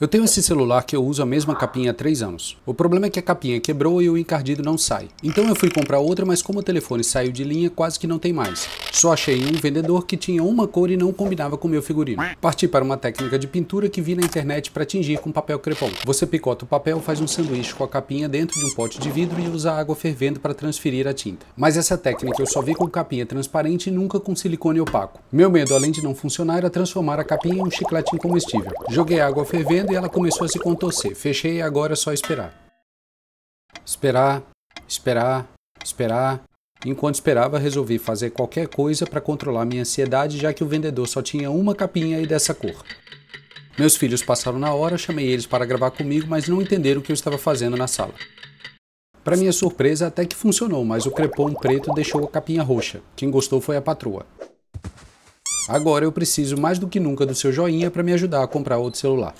Eu tenho esse celular que eu uso a mesma capinha há 3 anos. O problema é que a capinha quebrou e o encardido não sai. Então eu fui comprar outra, mas como o telefone saiu de linha, quase que não tem mais. Só achei um vendedor que tinha uma cor e não combinava com o meu figurino. Parti para uma técnica de pintura que vi na internet para tingir com papel crepom. Você picota o papel, faz um sanduíche com a capinha dentro de um pote de vidro e usa água fervendo para transferir a tinta. Mas essa técnica eu só vi com capinha transparente e nunca com silicone opaco. Meu medo, além de não funcionar, era transformar a capinha em um chiclete incomestível. Joguei água fervendo e ela começou a se contorcer. Fechei e agora é só esperar. Esperar, esperar, esperar. Enquanto esperava, resolvi fazer qualquer coisa para controlar minha ansiedade, já que o vendedor só tinha uma capinha e dessa cor. Meus filhos passaram na hora, chamei eles para gravar comigo, mas não entenderam o que eu estava fazendo na sala. Para minha surpresa, até que funcionou, mas o crepom preto deixou a capinha roxa. Quem gostou foi a patroa. Agora eu preciso mais do que nunca do seu joinha para me ajudar a comprar outro celular.